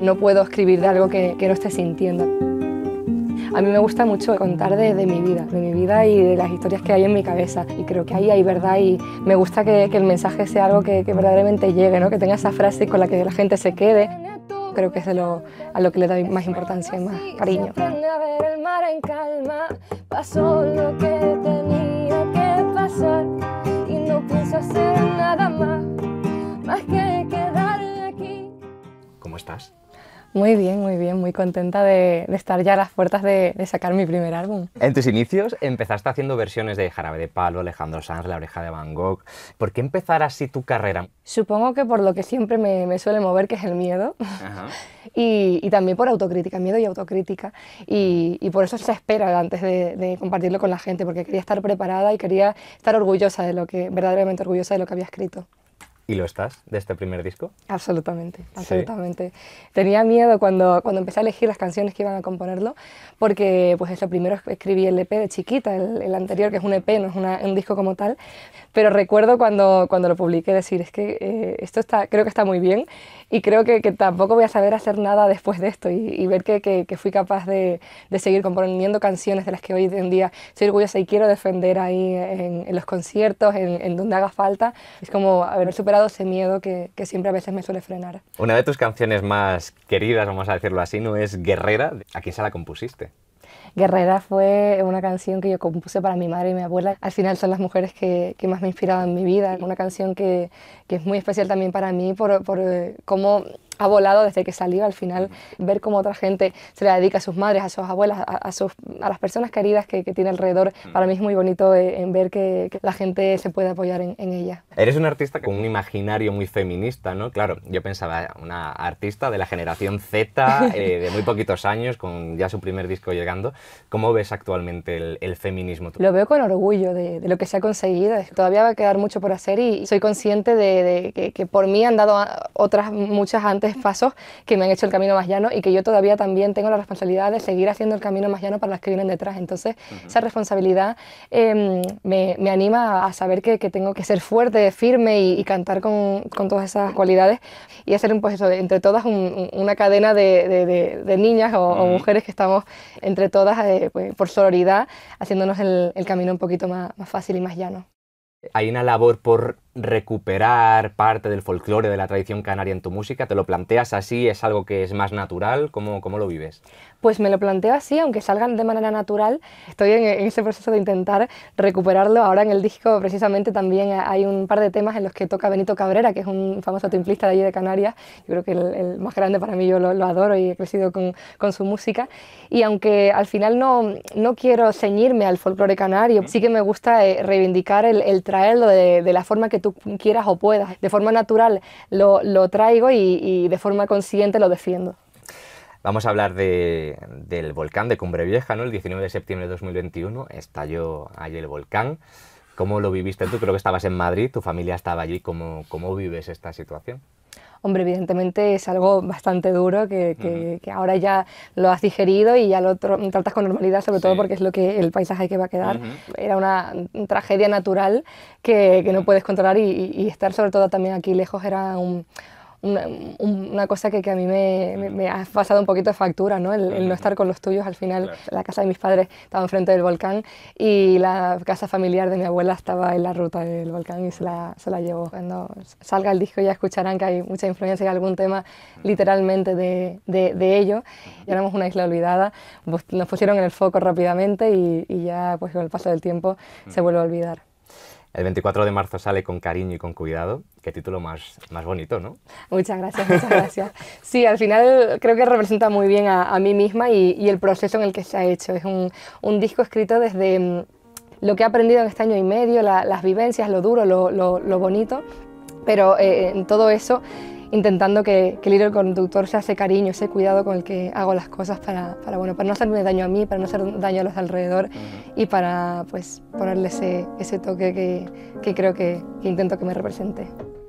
No puedo escribir de algo que, no esté sintiendo. A mí me gusta mucho contar de, mi vida, de mi vida y de las historias que hay en mi cabeza. Y creo que ahí hay verdad y me gusta que, el mensaje sea algo que, verdaderamente llegue, ¿no? que tenga esa frase con la que la gente se quede. Creo que es lo, a lo que le da más importancia y más cariño. ¿Cómo estás? Muy bien, muy bien, muy contenta de, estar ya a las puertas de, sacar mi primer álbum. En tus inicios empezaste haciendo versiones de Jarabe de Palo, Alejandro Sanz, La Oreja de Van Gogh. ¿Por qué empezar así tu carrera? Supongo que por lo que siempre me, suele mover, que es el miedo, Y, también por autocrítica, miedo y autocrítica. Y, por eso se espera antes de compartirlo con la gente, porque quería estar preparada y quería estar orgullosa de lo que, verdaderamente orgullosa de lo que había escrito. ¿Y lo estás de este primer disco? Absolutamente, absolutamente. Tenía miedo cuando, cuando empecé a elegir las canciones que iban a componerlo, porque pues lo primero escribí el EP de chiquita, el, anterior, que es un EP, no es un disco como tal, pero recuerdo cuando, cuando lo publiqué decir, es que eh, esto está, creo que está muy bien y creo que, que, tampoco voy a saber hacer nada después de esto y, y ver que, que, fui capaz de, de, seguir componiendo canciones de las que hoy en día soy orgullosa y quiero defender ahí en, en los conciertos, en, en, donde haga falta. Es como haber superado ese miedo que, siempre a veces me suele frenar. Una de tus canciones más queridas, vamos a decirlo así, no es Guerrera. ¿A quién se la compusiste? Guerrera fue una canción que yo compuse para mi madre y mi abuela. Al final son las mujeres que, más me inspiraban en mi vida. Una canción que, es muy especial también para mí por eh, cómo ha volado desde que salió. Al final, ver cómo otra gente se le dedica a sus madres, a sus abuelas, a, sus, a las personas queridas que, tiene alrededor, mm. para mí es muy bonito eh, en, ver que, la gente se puede apoyar en, ella. Eres una artista con un imaginario muy feminista, ¿no? Claro, yo pensaba, una artista de la generación Z, eh, de muy poquitos años, con ya su primer disco llegando. ¿Cómo ves actualmente el, el feminismo? Lo veo con orgullo de, lo que se ha conseguido. Todavía va a quedar mucho por hacer y soy consciente de, que, que por mí han dado otras muchas antes pasos que me han hecho el camino más llano y que yo todavía también tengo la responsabilidad de seguir haciendo el camino más llano para las que vienen detrás. Entonces, esa responsabilidad em, me, anima a saber que, tengo que ser fuerte, firme y, cantar con, todas esas cualidades y hacer un, proceso entre todas una cadena de, niñas o, mujeres que estamos entre todas eh, pues, por sororidad haciéndonos el, camino un poquito más, más fácil y más llano. Hay una labor por recuperar parte del folclore de la tradición canaria en tu música? ¿Te lo planteas así? ¿Es algo que es más natural? ¿Cómo, cómo lo vives? Pues me lo planteo así, aunque salgan de manera natural. Estoy en, ese proceso de intentar recuperarlo. Ahora en el disco precisamente también hay un par de temas en los que toca Benito Cabrera, que es un famoso templista de allí de Canarias. Yo creo que el, más grande para mí, yo lo, adoro y he crecido con, con, su música. Y aunque al final no, no quiero ceñirme al folclore canario, sí que me gusta eh, reivindicar el, traerlo de, de la forma que tú quieras o puedas. De forma natural lo, traigo y, de forma consciente lo defiendo. Vamos a hablar del volcán de Cumbre Vieja, ¿no? El 19 de septiembre de 2021 estalló ahí el volcán. ¿Cómo lo viviste tú? Creo que estabas en Madrid, tu familia estaba allí. ¿Cómo, cómo vives esta situación? hombre, evidentemente es algo bastante duro que, ahora ya lo has digerido y ya lo tratas con normalidad, sobre todo porque es lo que el paisaje que va a quedar. Era una tragedia natural que, no puedes controlar y estar sobre todo también aquí lejos era un una, cosa que, a mí me, ha pasado un poquito de factura, ¿no? El, no estar con los tuyos al final. La casa de mis padres estaba enfrente del volcán y la casa familiar de mi abuela estaba en la ruta del volcán y se la, se la llevó. Cuando salga el disco ya escucharán que hay mucha influencia y algún tema literalmente de, de, ello. éramos una isla olvidada, pues nos pusieron en el foco rápidamente y, y ya pues con el paso del tiempo se vuelve a olvidar. El 24 de marzo sale con cariño y con cuidado. Qué título más, más bonito, ¿no? Muchas gracias, muchas gracias. Sí, al final creo que representa muy bien a, mí misma y, el proceso en el que se ha hecho. Es un, disco escrito desde mm, lo que he aprendido en este año y medio, las vivencias, lo duro, lo, bonito, pero eh, en todo eso intentando que, el hilo conductor sea ese cariño, ese cuidado con el que hago las cosas para, bueno, para no hacerme daño a mí, para no hacer daño a los de alrededor y para pues, ponerle ese, toque que, creo que intento que me represente.